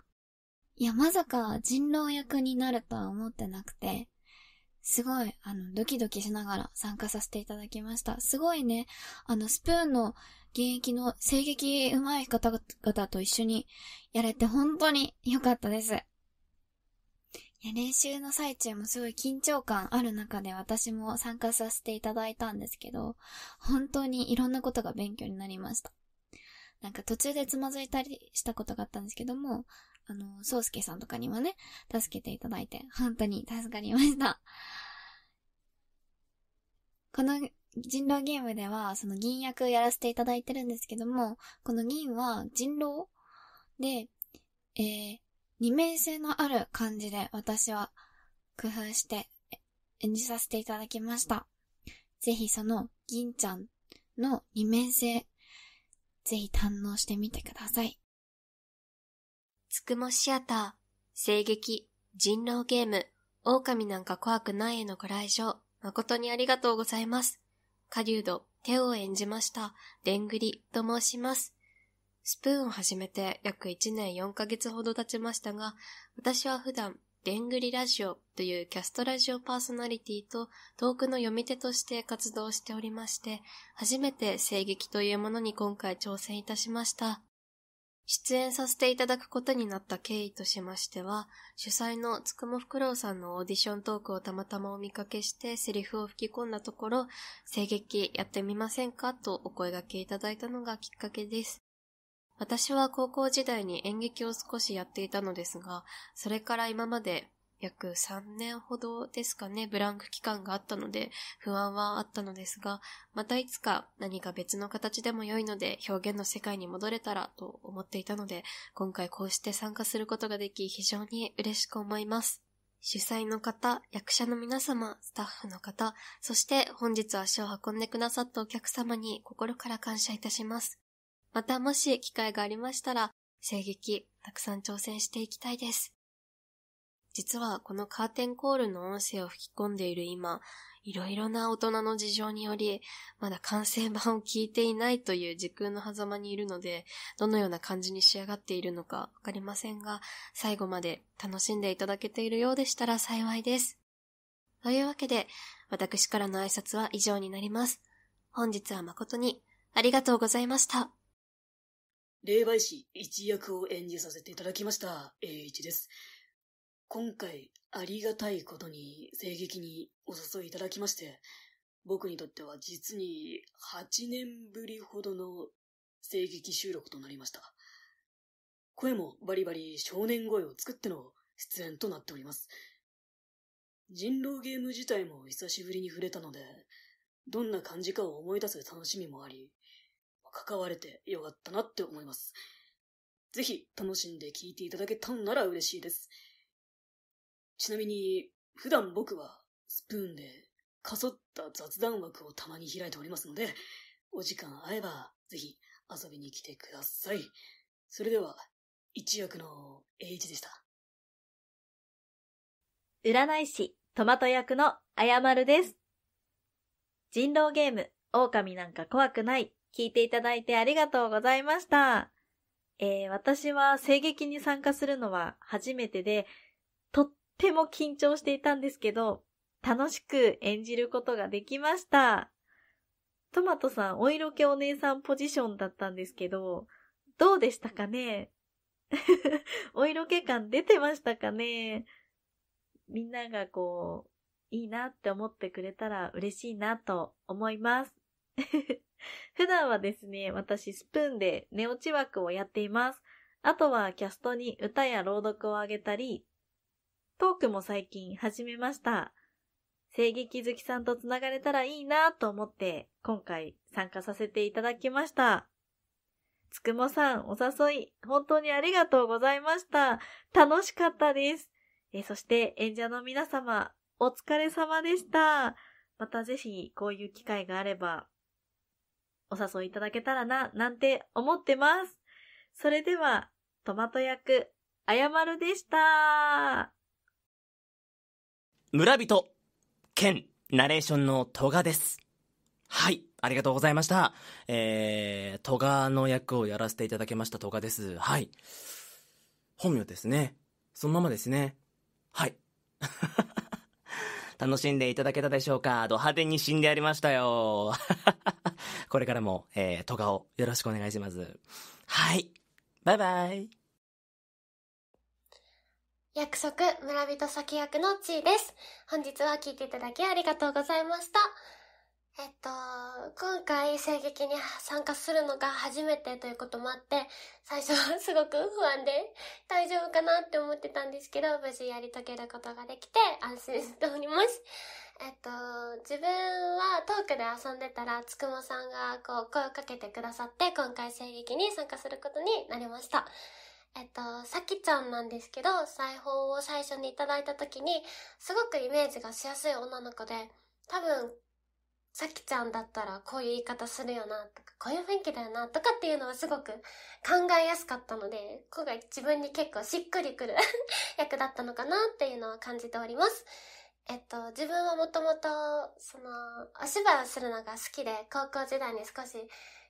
いや、まさか人狼役になるとは思ってなくて、すごい、あの、ドキドキしながら参加させていただきました。すごいね、あの、スプーンの現役の声劇上手い方々と一緒にやれて本当に良かったです。いや練習の最中もすごい緊張感ある中で私も参加させていただいたんですけど、本当にいろんなことが勉強になりました。なんか途中でつまずいたりしたことがあったんですけども、あの、宗介さんとかにもね、助けていただいて、本当に助かりました。この人狼ゲームでは、その銀役やらせていただいてるんですけども、この銀は人狼で、えー、二面性のある感じで私は工夫して演じさせていただきました。ぜひその銀ちゃんの二面性、ぜひ堪能してみてください。つくもシアター、声劇、人狼ゲーム、狼なんか怖くないへのご来場、誠にありがとうございます。狩人、手を演じました、デングリと申します。スプーンを始めて約1年4ヶ月ほど経ちましたが、私は普段、デングリラジオというキャストラジオパーソナリティと遠くの読み手として活動しておりまして、初めて声劇というものに今回挑戦いたしました。出演させていただくことになった経緯としましては、主催のつくもふくろうさんのオーディショントークをたまたまお見かけしてセリフを吹き込んだところ、声劇やってみませんかとお声掛けいただいたのがきっかけです。私は高校時代に演劇を少しやっていたのですが、それから今まで約3年ほどですかね、ブランク期間があったので、不安はあったのですが、またいつか何か別の形でも良いので、表現の世界に戻れたらと思っていたので、今回こうして参加することができ、非常に嬉しく思います。主催の方、役者の皆様、スタッフの方、そして本日足を運んでくださったお客様に心から感謝いたします。またもし機会がありましたら、声劇、たくさん挑戦していきたいです。実はこのカーテンコールの音声を吹き込んでいる今、いろいろな大人の事情により、まだ完成版を聞いていないという時空の狭間にいるので、どのような感じに仕上がっているのかわかりませんが、最後まで楽しんでいただけているようでしたら幸いです。というわけで、私からの挨拶は以上になります。本日は誠にありがとうございました。霊媒師一役を演じさせていただきました、栄一です。今回、ありがたいことに、声劇にお誘いいただきまして、僕にとっては実に8年ぶりほどの声劇収録となりました。声もバリバリ少年声を作っての出演となっております。人狼ゲーム自体も久しぶりに触れたので、どんな感じかを思い出す楽しみもあり、関われてよかったなって思います。ぜひ楽しんで聴いていただけたんなら嬉しいです。ちなみに、普段僕は、スプーンで、かそった雑談枠をたまに開いておりますので、お時間合えば、ぜひ遊びに来てください。それでは、一役の栄一でした。占い師、トマト役のあやまるです。人狼ゲーム、狼なんか怖くない、聞いていただいてありがとうございました。えー、私は声劇に参加するのは初めてで、っても緊張していたんですけど、楽しく演じることができました。トマトさん、お色気お姉さんポジションだったんですけど、どうでしたかね お色気感出てましたかねみんながこう、いいなって思ってくれたら嬉しいなと思います。普段はですね、私スプーンで寝落ち枠をやっています。あとはキャストに歌や朗読をあげたり、トークも最近始めました。声劇好きさんと繋がれたらいいなと思って、今回参加させていただきました。つくもさん、お誘い、本当にありがとうございました。楽しかったです。えそして、演者の皆様、お疲れ様でした。またぜひ、こういう機会があれば、お誘いいただけたらな、なんて思ってます。それでは、トマト役、あやまるでした。村人兼ナレーションの戸賀です。はい。ありがとうございました。えー、戸賀の役をやらせていただきました戸賀です。はい。本名ですね。そのままですね。はい。楽しんでいただけたでしょうかド派手に死んでやりましたよ。これからも、えー、戸賀をよろしくお願いします。はい。バイバイ。約束村人先役のちーです。本日は聴いていただきありがとうございました。えっと、今回声劇に参加するのが初めてということもあって、最初はすごく不安で大丈夫かなって思ってたんですけど、無事やり遂げることができて安心しております。えっと、自分はトークで遊んでたら、つくもさんがこう声をかけてくださって、今回声劇に参加することになりました。えっと、さきちゃんなんですけど、裁縫を最初にいただいた時に、すごくイメージがしやすい女の子で、多分、さきちゃんだったらこういう言い方するよな、とか、こういう雰囲気だよな、とかっていうのはすごく考えやすかったので、今回自分に結構しっくりくる 役だったのかなっていうのは感じております。えっと、自分はもともと、その、お芝居をするのが好きで、高校時代に少し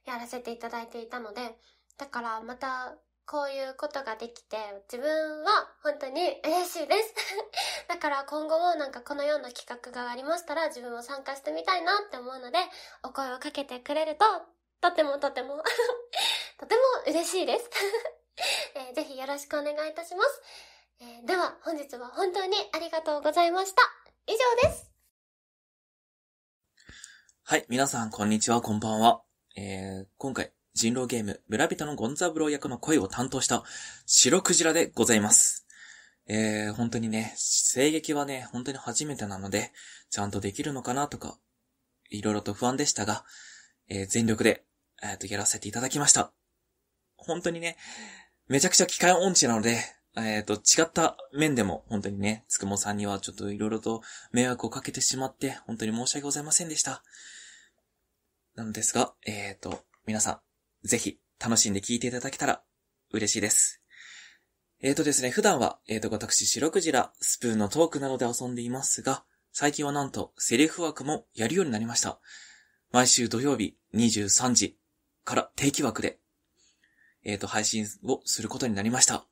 やらせていただいていたので、だからまたこういうことができて、自分は本当に嬉しいです だから今後もなんかこのような企画がありましたら自分も参加してみたいなって思うので、お声をかけてくれると、とてもとても とても嬉しいです えー、ぜひよろしくお願いいたします。えー、では本日は本当にありがとうございました。以上です。はい、皆さんこんにちは、こんばんは。えー、今回人狼ゲーム、村人のゴンザブロー役の声を担当した、白クジラでございます。えー、本当にね、声劇はね、本当に初めてなので、ちゃんとできるのかなとか、いろいろと不安でしたが、えー、全力で、えっ、ー、と、やらせていただきました。本当にね、めちゃくちゃ機械音痴なので、えっ、ー、と、違った面でも、本当にね、つくもさんにはちょっといろいろと迷惑をかけてしまって、本当に申し訳ございませんでした。なのですが、えっ、と、皆さん、ぜひ楽しんで聴いていただけたら嬉しいです。えーとですね、普段は、えーと、私、白クジラ、スプーンのトークなどで遊んでいますが、最近はなんと、セリフ枠もやるようになりました。毎週土曜日23時から定期枠で、えーと、配信をすることになりました。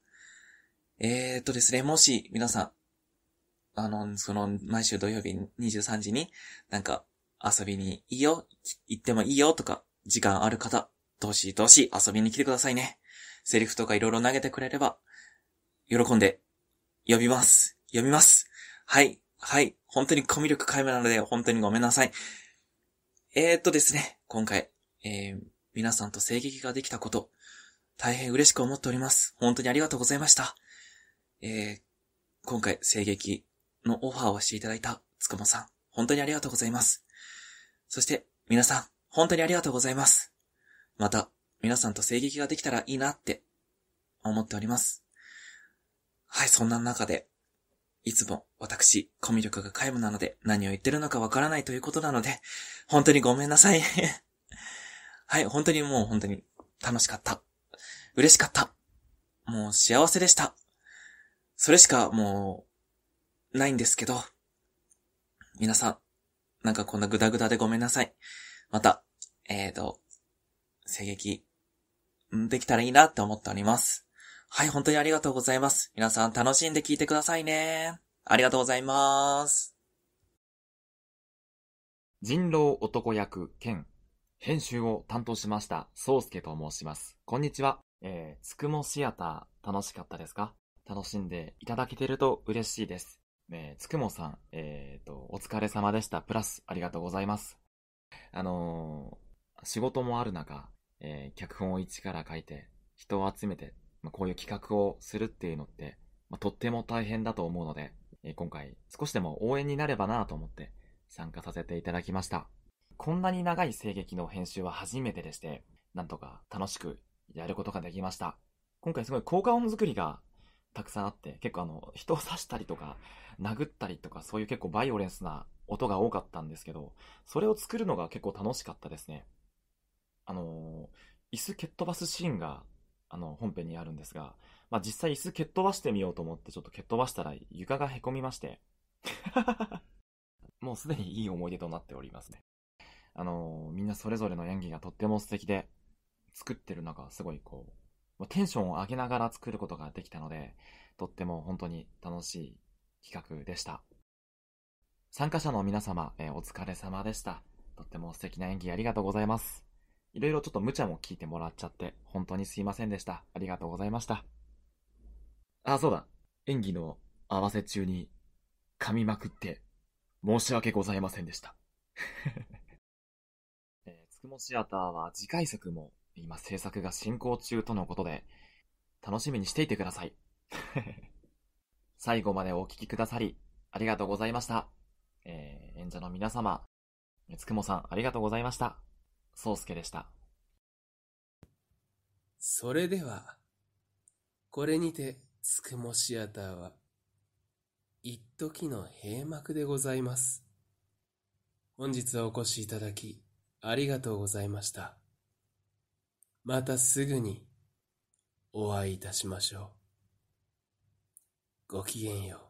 えーとですね、もし皆さん、あの、その、毎週土曜日23時に、なんか、遊びにいいよ、行ってもいいよとか、時間ある方、どしどし遊びに来てくださいね。セリフとか色々投げてくれれば、喜んで、呼びます。呼びます。はい。はい。本当にコミュ力皆無なので、本当にごめんなさい。えー、っとですね、今回、えー、皆さんと声撃ができたこと、大変嬉しく思っております。本当にありがとうございました。えー、今回、声撃のオファーをしていただいたつくもさん、本当にありがとうございます。そして、皆さん、本当にありがとうございます。また、皆さんと声撃ができたらいいなって思っております。はい、そんな中で、いつも私、コミュ力が皆無なので何を言ってるのかわからないということなので、本当にごめんなさい はい、本当にもう本当に楽しかった。嬉しかった。もう幸せでした。それしかもう、ないんですけど、皆さん、なんかこんなグダグダでごめんなさい。また、えーと、声劇、できたらいいなって思っております。はい、本当にありがとうございます。皆さん楽しんで聞いてくださいね。ありがとうございます。人狼男役兼編集を担当しました、宗介と申します。こんにちは。えー、つくもシアター楽しかったですか楽しんでいただけてると嬉しいです。えー、つくもさん、えー、と、お疲れ様でした。プラス、ありがとうございます。あのー、仕事もある中、えー、脚本を一から書いて、人を集めて、まあ、こういう企画をするっていうのって、まあ、とっても大変だと思うので、えー、今回少しでも応援になればなと思って参加させていただきました。こんなに長い声劇の編集は初めてでして、なんとか楽しくやることができました。今回すごい効果音作りがたくさんあって、結構あの、人を刺したりとか、殴ったりとか、そういう結構バイオレンスな音が多かったんですけど、それを作るのが結構楽しかったですね。あの椅子蹴っ飛ばすシーンが、あの、本編にあるんですが、まあ、実際椅子蹴っ飛ばしてみようと思ってちょっと蹴っ飛ばしたら床が凹みまして もうすでにいい思い出となっておりますね。あのみんなそれぞれの演技がとっても素敵で、作ってる中、すごいこう、テンションを上げながら作ることができたので、とっても本当に楽しい企画でした。参加者の皆様、えー、お疲れ様でした。とっても素敵な演技ありがとうございます。いろいろちょっと無茶も聞いてもらっちゃって、本当にすいませんでした。ありがとうございました。あ、そうだ。演技の合わせ中に噛みまくって申し訳ございませんでした。えー、つくもシアターは次回作も今制作が進行中とのことで、楽しみにしていてください。最後までお聴きくださり、ありがとうございました。えー、演者の皆様、つくもさんありがとうございました。宗介でした。それでは、これにて、つくもシアターは、一時の閉幕でございます。本日はお越しいただき、ありがとうございました。またすぐに、お会いいたしましょう。ごきげんよう。